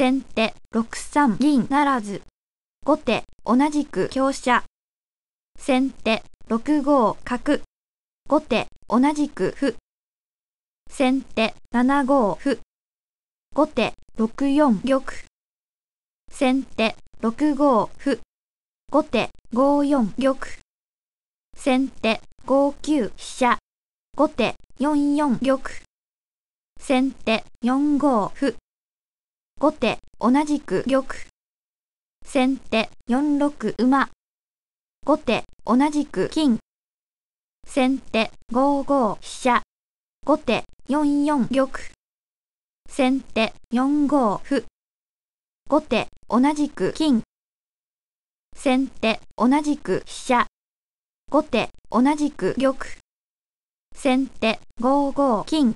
先手6三銀ならず。後手同じく香車。先手6五角。後手同じく歩。先手7五歩。後手6四玉。先手6五歩。後手5四玉。先手5九飛車。後手4四玉。先手4五歩。後手、同じく玉。先手、4六馬。後手、同じく金。先手、5五飛車。後手、4四玉。先手、4五歩。後手、同じく金。先手、同じく飛車。後手、同じく玉。先手、5五金。